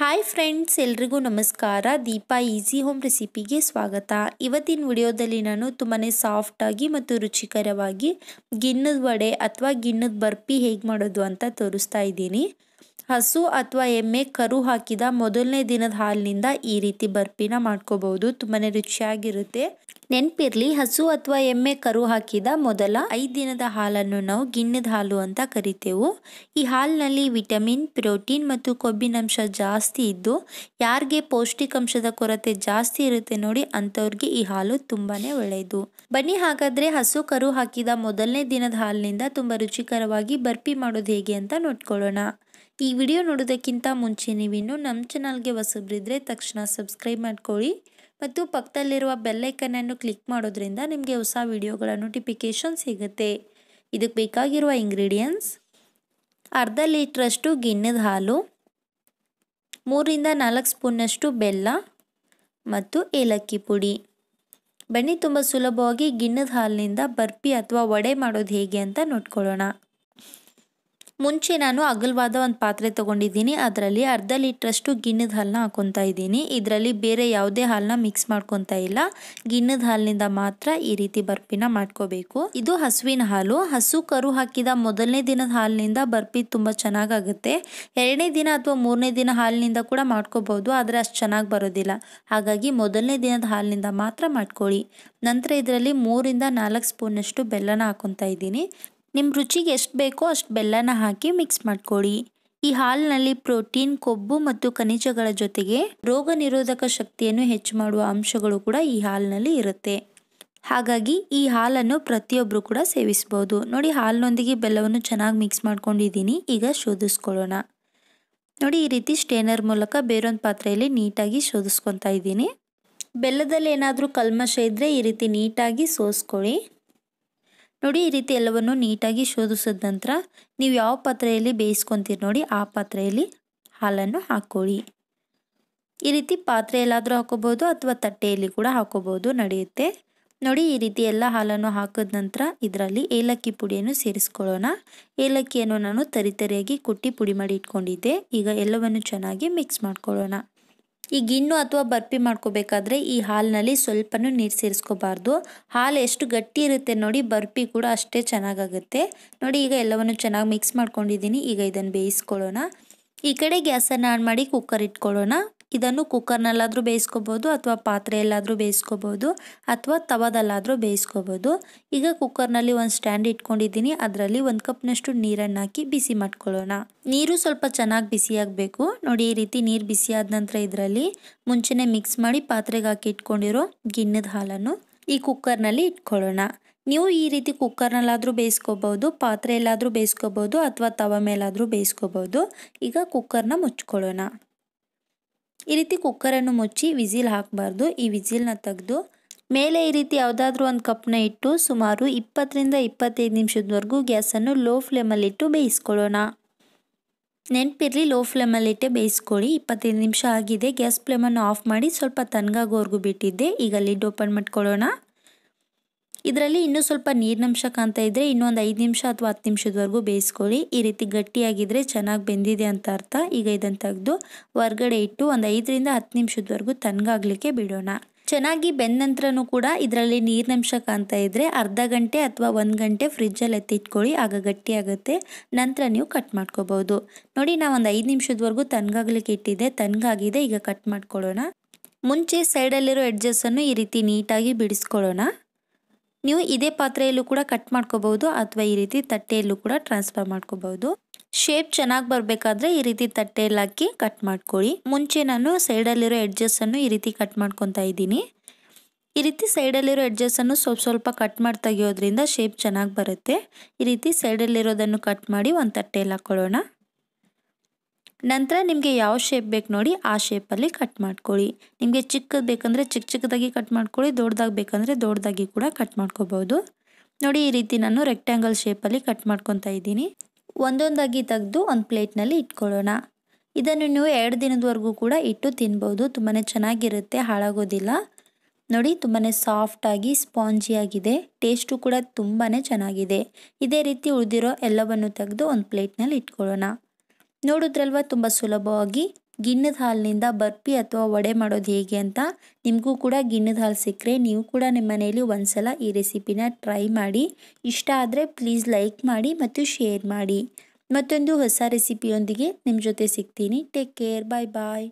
hi friends ಎಲ್ರಿಗೂ ನಮಸ್ಕಾರ Deepa easy home ರೆಸಿಪಿಗೆ ಸ್ವಾಗತ ಇವತ್ತಿನ ವಿಡಿಯೋದಲ್ಲಿ ನಾನು ತುಂಬಾ ಸಾಫ್ಟಾಗಿ ಮತ್ತು ರುಚಿಕರವಾಗಿ ಗಿನ್ನದ ವಡೆ ಅಥವಾ ಗಿನ್ನದ ಬರ್ಪಿ ಹೇಗೆ ಮಾಡೋದು ಅಂತ ತೋರಿಸ್ತಾ ಇದ್ದೀನಿ ಹಸು ಅಥವಾ ಎಮ್ಮೆ ಕರು ಹಾಕಿದ ಮೊದಲನೇ ದಿನದ ಹಾಲಿನಿಂದ ಈ ರೀತಿ ಬರ್ಪಿನ ಮಾಡ್ಕೋಬಹುದು ತುಂಬಾನೇ ರುಚಿಯಾಗಿರುತ್ತೆ ನೆನ್ಪಿರ್ಲಿ ಹಸು ಅಥವಾ ಎಮ್ಮೆ ಕರು ಹಾಕಿದ ಮೊದಲ ಐದು ದಿನದ ಹಾಲನ್ನು ನಾವು ಗಿಣ್ಣದ ಹಾಲು ಅಂತ ಕರಿತೇವು ಈ ಹಾಲಿನಲ್ಲಿ ವಿಟಮಿನ್ ಪ್ರೋಟೀನ್ ಮತ್ತು ಕೊಬ್ಬಿನಂಶ ಜಾಸ್ತಿ ಇದ್ದು ಯಾರಿಗೆ ಪೌಷ್ಟಿಕಾಂಶದ ಕೊರತೆ ಜಾಸ್ತಿ ಇರುತ್ತೆ ನೋಡಿ ಅಂಥವ್ರಿಗೆ ಈ ಹಾಲು ತುಂಬಾನೇ ಒಳ್ಳೆಯದು ಬನ್ನಿ ಹಾಗಾದ್ರೆ ಹಸು ಕರು ಹಾಕಿದ ಮೊದಲನೇ ದಿನದ ಹಾಲಿನಿಂದ ತುಂಬಾ ರುಚಿಕರವಾಗಿ ಬರ್ಪಿ ಮಾಡೋದು ಹೇಗೆ ಅಂತ ನೋಡ್ಕೊಳ್ಳೋಣ ಈ ವಿಡಿಯೋ ನೋಡೋದಕ್ಕಿಂತ ಮುಂಚೆ ನೀವಿನ್ನು ನಮ್ಮ ಚಾನಲ್ಗೆ ಹೊಸಬ್ರಿದ್ರೆ ತಕ್ಷಣ ಸಬ್ಸ್ಕ್ರೈಬ್ ಮಾಡ್ಕೊಳ್ಳಿ ಮತ್ತು ಪಕ್ಕದಲ್ಲಿರುವ ಬೆಲ್ಲೈಕನನ್ನು ಕ್ಲಿಕ್ ಮಾಡೋದ್ರಿಂದ ನಿಮಗೆ ಹೊಸ ವಿಡಿಯೋಗಳ ನೋಟಿಫಿಕೇಷನ್ ಸಿಗುತ್ತೆ ಇದಕ್ಕೆ ಬೇಕಾಗಿರುವ ಇಂಗ್ರೀಡಿಯೆಂಟ್ಸ್ ಅರ್ಧ ಲೀಟ್ರಷ್ಟು ಗಿಣ್ಣದ ಹಾಲು ಮೂರಿಂದ ನಾಲ್ಕು ಸ್ಪೂನ್ನಷ್ಟು ಬೆಲ್ಲ ಮತ್ತು ಏಲಕ್ಕಿ ಪುಡಿ ಬನ್ನಿ ತುಂಬ ಸುಲಭವಾಗಿ ಗಿಣ್ಣದ ಹಾಲಿನಿಂದ ಬರ್ಪಿ ಅಥವಾ ವಡೆ ಮಾಡೋದು ಹೇಗೆ ಅಂತ ನೋಡ್ಕೊಳ್ಳೋಣ ಮುಂಚೆ ನಾನು ಅಗಲವಾದ ಒಂದು ಪಾತ್ರೆ ತೊಗೊಂಡಿದ್ದೀನಿ ಅದರಲ್ಲಿ ಅರ್ಧ ಲೀಟ್ರಷ್ಟು ಗಿಣ್ಣದ ಹಾಲನ್ನ ಹಾಕೊತಾ ಇದ್ದೀನಿ ಇದರಲ್ಲಿ ಬೇರೆ ಯಾವುದೇ ಹಾಲನ್ನ ಮಿಕ್ಸ್ ಮಾಡ್ಕೊತಾ ಇಲ್ಲ ಗಿಣ್ಣದ ಹಾಲಿನಿಂದ ಮಾತ್ರ ಈ ರೀತಿ ಬರ್ಪಿನ ಮಾಡ್ಕೋಬೇಕು ಇದು ಹಸುವಿನ ಹಾಲು ಹಸು ಕರು ಹಾಕಿದ ಮೊದಲನೇ ದಿನದ ಹಾಲಿನಿಂದ ಬರ್ಪಿ ತುಂಬ ಚೆನ್ನಾಗಾಗುತ್ತೆ ಎರಡನೇ ದಿನ ಅಥವಾ ಮೂರನೇ ದಿನ ಹಾಲಿನಿಂದ ಕೂಡ ಮಾಡ್ಕೋಬಹುದು ಆದರೆ ಅಷ್ಟು ಚೆನ್ನಾಗಿ ಬರೋದಿಲ್ಲ ಹಾಗಾಗಿ ಮೊದಲನೇ ದಿನದ ಹಾಲಿನಿಂದ ಮಾತ್ರ ಮಾಡ್ಕೊಳ್ಳಿ ನಂತರ ಇದರಲ್ಲಿ ಮೂರಿಂದ ನಾಲ್ಕು ಸ್ಪೂನಷ್ಟು ಬೆಲ್ಲನ ಹಾಕೊತಾ ಇದ್ದೀನಿ ನಿಮ್ಮ ರುಚಿಗೆ ಎಷ್ಟು ಬೇಕೋ ಅಷ್ಟು ಬೆಲ್ಲನ ಹಾಕಿ ಮಿಕ್ಸ್ ಮಾಡ್ಕೊಳ್ಳಿ ಈ ಹಾಲಿನಲ್ಲಿ ಪ್ರೋಟೀನ್ ಕೊಬ್ಬು ಮತ್ತು ಖನಿಜಗಳ ಜೊತೆಗೆ ರೋಗ ನಿರೋಧಕ ಶಕ್ತಿಯನ್ನು ಹೆಚ್ಚು ಮಾಡುವ ಅಂಶಗಳು ಕೂಡ ಈ ಹಾಲಿನಲ್ಲಿ ಇರುತ್ತೆ ಹಾಗಾಗಿ ಈ ಹಾಲನ್ನು ಪ್ರತಿಯೊಬ್ಬರು ಕೂಡ ಸೇವಿಸ್ಬೋದು ನೋಡಿ ಹಾಲಿನೊಂದಿಗೆ ಬೆಲ್ಲವನ್ನು ಚೆನ್ನಾಗಿ ಮಿಕ್ಸ್ ಮಾಡ್ಕೊಂಡಿದ್ದೀನಿ ಈಗ ಶೋಧಿಸ್ಕೊಳ್ಳೋಣ ನೋಡಿ ಈ ರೀತಿ ಸ್ಟೇನರ್ ಮೂಲಕ ಬೇರೊಂದು ಪಾತ್ರೆಯಲ್ಲಿ ನೀಟಾಗಿ ಶೋಧಿಸ್ಕೊತಾ ಇದ್ದೀನಿ ಬೆಲ್ಲದಲ್ಲಿ ಏನಾದರೂ ಕಲ್ಮಶ ಇದ್ದರೆ ಈ ರೀತಿ ನೀಟಾಗಿ ಸೋಸ್ಕೊಳ್ಳಿ ನೋಡಿ ಈ ರೀತಿ ಎಲ್ಲವನ್ನು ನೀಟಾಗಿ ಶೋಧಿಸಿದ ನಂತರ ನೀವು ಯಾವ ಪಾತ್ರೆಯಲ್ಲಿ ಬೇಯಿಸ್ಕೊತೀರಿ ನೋಡಿ ಆ ಪಾತ್ರೆಯಲ್ಲಿ ಹಾಲನ್ನು ಹಾಕ್ಕೊಳ್ಳಿ ಈ ರೀತಿ ಪಾತ್ರೆಯಲ್ಲಾದರೂ ಎಲ್ಲಾದರೂ ಅಥವಾ ತಟ್ಟೆಯಲ್ಲಿ ಕೂಡ ಹಾಕೋಬೋದು ನಡೆಯುತ್ತೆ ನೋಡಿ ಈ ರೀತಿ ಎಲ್ಲ ಹಾಲನ್ನು ಹಾಕಿದ ನಂತರ ಇದರಲ್ಲಿ ಏಲಕ್ಕಿ ಪುಡಿಯನ್ನು ಸೇರಿಸ್ಕೊಳ್ಳೋಣ ಏಲಕ್ಕಿಯನ್ನು ನಾನು ತರಿತರಿಯಾಗಿ ಕುಟ್ಟಿ ಪುಡಿ ಮಾಡಿ ಇಟ್ಕೊಂಡಿದ್ದೆ ಈಗ ಎಲ್ಲವನ್ನು ಚೆನ್ನಾಗಿ ಮಿಕ್ಸ್ ಮಾಡ್ಕೊಳ್ಳೋಣ ಈ ಗಿಣ್ಣು ಅಥವಾ ಬರ್ಪಿ ಮಾಡ್ಕೋಬೇಕಾದ್ರೆ ಈ ಹಾಲಿನಲ್ಲಿ ಸ್ವಲ್ಪನೂ ನೀರು ಸೇರಿಸ್ಕೋಬಾರ್ದು ಹಾಲು ಎಷ್ಟು ಗಟ್ಟಿ ಇರುತ್ತೆ ನೋಡಿ ಬರ್ಪಿ ಕೂಡ ಅಷ್ಟೇ ಚೆನ್ನಾಗಾಗುತ್ತೆ ನೋಡಿ ಈಗ ಎಲ್ಲವನ್ನು ಚೆನ್ನಾಗಿ ಮಿಕ್ಸ್ ಮಾಡ್ಕೊಂಡಿದ್ದೀನಿ ಈಗ ಇದನ್ನು ಬೇಯಿಸ್ಕೊಳ್ಳೋಣ ಈ ಕಡೆ ಗ್ಯಾಸನ್ನು ಆನ್ ಮಾಡಿ ಕುಕ್ಕರ್ ಇಟ್ಕೊಳ್ಳೋಣ ಇದನ್ನು ಕುಕ್ಕರ್ನಲ್ಲಾದರೂ ಬೇಯಿಸ್ಕೋಬೋದು ಅಥವಾ ಪಾತ್ರೆಯಲ್ಲಾದರೂ ಬೇಯಿಸ್ಕೋಬೋದು ಅಥವಾ ತವದಲ್ಲಾದರೂ ಬೇಯಿಸ್ಕೋಬೋದು ಈಗ ಕುಕ್ಕರ್ನಲ್ಲಿ ಒಂದು ಸ್ಟ್ಯಾಂಡ್ ಇಟ್ಕೊಂಡಿದ್ದೀನಿ ಅದರಲ್ಲಿ ಒಂದು ಕಪ್ನಷ್ಟು ನೀರನ್ನು ಹಾಕಿ ಬಿಸಿ ಮಾಡ್ಕೊಳ್ಳೋಣ ನೀರು ಸ್ವಲ್ಪ ಚೆನ್ನಾಗಿ ಬಿಸಿಯಾಗಬೇಕು ನೋಡಿ ಈ ರೀತಿ ನೀರು ಬಿಸಿ ಆದ ನಂತರ ಇದರಲ್ಲಿ ಮುಂಚೆನೆ ಮಿಕ್ಸ್ ಮಾಡಿ ಪಾತ್ರೆಗೆ ಹಾಕಿ ಇಟ್ಕೊಂಡಿರೋ ಗಿಣ್ಣದ ಹಾಲನ್ನು ಈ ಕುಕ್ಕರ್ನಲ್ಲಿ ಇಟ್ಕೊಳ್ಳೋಣ ನೀವು ಈ ರೀತಿ ಕುಕ್ಕರ್ನಲ್ಲಾದರೂ ಬೇಯಿಸ್ಕೋಬೋದು ಪಾತ್ರೆಯಲ್ಲಾದರೂ ಬೇಯಿಸ್ಕೋಬೋದು ಅಥವಾ ತವ ಮೇಲಾದರೂ ಬೇಯಿಸ್ಕೋಬೋದು ಈಗ ಕುಕ್ಕರ್ನ ಮುಚ್ಕೊಳ್ಳೋಣ ಈ ರೀತಿ ಕುಕ್ಕರನ್ನು ಮುಚ್ಚಿ ವಿಝಿಲ್ ಹಾಕಬಾರ್ದು ಈ ವಿಝಿಲ್ನ ತೆಗೆದು ಮೇಲೆ ಈ ರೀತಿ ಯಾವುದಾದ್ರೂ ಒಂದು ಕಪ್ನ ಇಟ್ಟು ಸುಮಾರು ಇಪ್ಪತ್ತರಿಂದ ಇಪ್ಪತ್ತೈದು ನಿಮಿಷದವರೆಗೂ ಗ್ಯಾಸನ್ನು ಲೋ ಫ್ಲೇಮಲ್ಲಿಟ್ಟು ಬೇಯಿಸ್ಕೊಳ್ಳೋಣ ನೆನಪಿರಲಿ ಲೋ ಫ್ಲೇಮಲ್ಲಿಟ್ಟೆ ಬೇಯಿಸ್ಕೊಳ್ಳಿ ಇಪ್ಪತ್ತೈದು ನಿಮಿಷ ಆಗಿದೆ ಗ್ಯಾಸ್ ಫ್ಲೇಮನ್ನು ಆಫ್ ಮಾಡಿ ಸ್ವಲ್ಪ ತಣ್ಣಗಾಗೋವರೆಗೂ ಬಿಟ್ಟಿದ್ದೆ ಈಗ ಲಿಡ್ ಓಪನ್ ಮಾಡ್ಕೊಳ್ಳೋಣ ಇದರಲ್ಲಿ ಇನ್ನೂ ಸ್ವಲ್ಪ ನೀರಿನಂಶ ಕಾಣ್ತಾ ಇದ್ರೆ ಇನ್ನೊಂದು ಐದು ನಿಮಿಷ ಅಥವಾ ಹತ್ತು ನಿಮಿಷದವರೆಗೂ ಬೇಯಿಸ್ಕೊಳ್ಳಿ ಈ ರೀತಿ ಗಟ್ಟಿಯಾಗಿದ್ದರೆ ಚೆನ್ನಾಗಿ ಬೆಂದಿದೆ ಅಂತ ಅರ್ಥ ಈಗ ಇದನ್ನು ತೆಗೆದು ಹೊರಗಡೆ ಇಟ್ಟು ಒಂದು ಐದರಿಂದ ಹತ್ತು ನಿಮಿಷದವರೆಗೂ ತಣ್ಣಗಾಗಲಿಕ್ಕೆ ಬಿಡೋಣ ಚೆನ್ನಾಗಿ ಬೆಂದ ನಂತರನೂ ಕೂಡ ಇದರಲ್ಲಿ ನೀರಿನಂಶ ಕಾಣ್ತಾ ಇದ್ದರೆ ಅರ್ಧ ಗಂಟೆ ಅಥವಾ ಒಂದು ಗಂಟೆ ಫ್ರಿಜ್ಜಲ್ಲಿ ಎತ್ತಿಟ್ಕೊಳ್ಳಿ ಆಗ ಗಟ್ಟಿಯಾಗುತ್ತೆ ನಂತರ ನೀವು ಕಟ್ ಮಾಡ್ಕೋಬೋದು ನೋಡಿ ನಾವು ಒಂದು ಐದು ನಿಮಿಷದವರೆಗೂ ತನ್ಗಾಗ್ಲಿಕ್ಕೆ ಇಟ್ಟಿದ್ದೆ ತಣ್ಣಗಾಗಿದೆ ಈಗ ಕಟ್ ಮಾಡ್ಕೊಳ್ಳೋಣ ಮುಂಚೆ ಸೈಡಲ್ಲಿರೋ ಎಡ್ಜಸ್ಸನ್ನು ಈ ರೀತಿ ನೀಟಾಗಿ ಬಿಡಿಸ್ಕೊಳ್ಳೋಣ ನೀವು ಇದೇ ಪಾತ್ರೆಯಲ್ಲೂ ಕೂಡ ಕಟ್ ಮಾಡ್ಕೋಬಹುದು ಅಥವಾ ಈ ರೀತಿ ತಟ್ಟೆಯಲ್ಲೂ ಕೂಡ ಟ್ರಾನ್ಸ್ಫರ್ ಮಾಡ್ಕೋಬಹುದು ಶೇಪ್ ಚೆನ್ನಾಗಿ ಬರಬೇಕಾದ್ರೆ ಈ ರೀತಿ ತಟ್ಟೆಯಲ್ಲಿ ಹಾಕಿ ಕಟ್ ಮಾಡ್ಕೊಳ್ಳಿ ಮುಂಚೆ ನಾನು ಸೈಡಲ್ಲಿರೋ ಅನ್ನು ಈ ರೀತಿ ಕಟ್ ಮಾಡ್ಕೊತಾ ಇದ್ದೀನಿ ಈ ರೀತಿ ಸೈಡಲ್ಲಿರೋ ಅನ್ನು ಸ್ವಲ್ಪ ಸ್ವಲ್ಪ ಕಟ್ ಮಾಡಿ ತೆಗೆಯೋದ್ರಿಂದ ಶೇಪ್ ಚೆನ್ನಾಗಿ ಬರುತ್ತೆ ಈ ರೀತಿ ಸೈಡಲ್ಲಿರೋದನ್ನು ಕಟ್ ಮಾಡಿ ಒಂದು ತಟ್ಟೆಯಲ್ಲಿ ಹಾಕೊಳ್ಳೋಣ ನಂತರ ನಿಮಗೆ ಯಾವ ಶೇಪ್ ಬೇಕು ನೋಡಿ ಆ ಶೇಪಲ್ಲಿ ಕಟ್ ಮಾಡ್ಕೊಳ್ಳಿ ನಿಮಗೆ ಚಿಕ್ಕದು ಬೇಕಂದರೆ ಚಿಕ್ಕ ಚಿಕ್ಕದಾಗಿ ಕಟ್ ಮಾಡ್ಕೊಳ್ಳಿ ದೊಡ್ಡದಾಗಿ ಬೇಕಂದರೆ ದೊಡ್ಡದಾಗಿ ಕೂಡ ಕಟ್ ಮಾಡ್ಕೋಬೋದು ನೋಡಿ ಈ ರೀತಿ ನಾನು ರೆಕ್ಟ್ಯಾಂಗಲ್ ಶೇಪಲ್ಲಿ ಕಟ್ ಮಾಡ್ಕೊತಾ ಇದ್ದೀನಿ ಒಂದೊಂದಾಗಿ ತೆಗೆದು ಒಂದು ಪ್ಲೇಟ್ನಲ್ಲಿ ಇಟ್ಕೊಳ್ಳೋಣ ಇದನ್ನು ನೀವು ಎರಡು ದಿನದವರೆಗೂ ಕೂಡ ಇಟ್ಟು ತಿನ್ಬೋದು ತುಂಬಾ ಚೆನ್ನಾಗಿರುತ್ತೆ ಹಾಳಾಗೋದಿಲ್ಲ ನೋಡಿ ತುಂಬಾ ಸಾಫ್ಟಾಗಿ ಸ್ಪಾಂಜಿಯಾಗಿದೆ ಟೇಸ್ಟು ಕೂಡ ತುಂಬಾ ಚೆನ್ನಾಗಿದೆ ಇದೇ ರೀತಿ ಉಳಿದಿರೋ ಎಲ್ಲವನ್ನು ತೆಗೆದು ಒಂದು ಪ್ಲೇಟ್ನಲ್ಲಿ ಇಟ್ಕೊಳ್ಳೋಣ ನೋಡಿದ್ರಲ್ವ ತುಂಬ ಸುಲಭವಾಗಿ ಗಿಣ್ಣದ ಹಾಲಿನಿಂದ ಬರ್ಪಿ ಅಥವಾ ವಡೆ ಮಾಡೋದು ಹೇಗೆ ಅಂತ ನಿಮಗೂ ಕೂಡ ಗಿಣ್ಣದ ಹಾಲು ಸಿಕ್ಕರೆ ನೀವು ಕೂಡ ನಿಮ್ಮ ಮನೆಯಲ್ಲಿ ಸಲ ಈ ರೆಸಿಪಿನ ಟ್ರೈ ಮಾಡಿ ಇಷ್ಟ ಆದರೆ ಪ್ಲೀಸ್ ಲೈಕ್ ಮಾಡಿ ಮತ್ತು ಶೇರ್ ಮಾಡಿ ಮತ್ತೊಂದು ಹೊಸ ರೆಸಿಪಿಯೊಂದಿಗೆ ನಿಮ್ಮ ಜೊತೆ ಸಿಗ್ತೀನಿ ಟೇಕ್ ಕೇರ್ ಬಾಯ್ ಬಾಯ್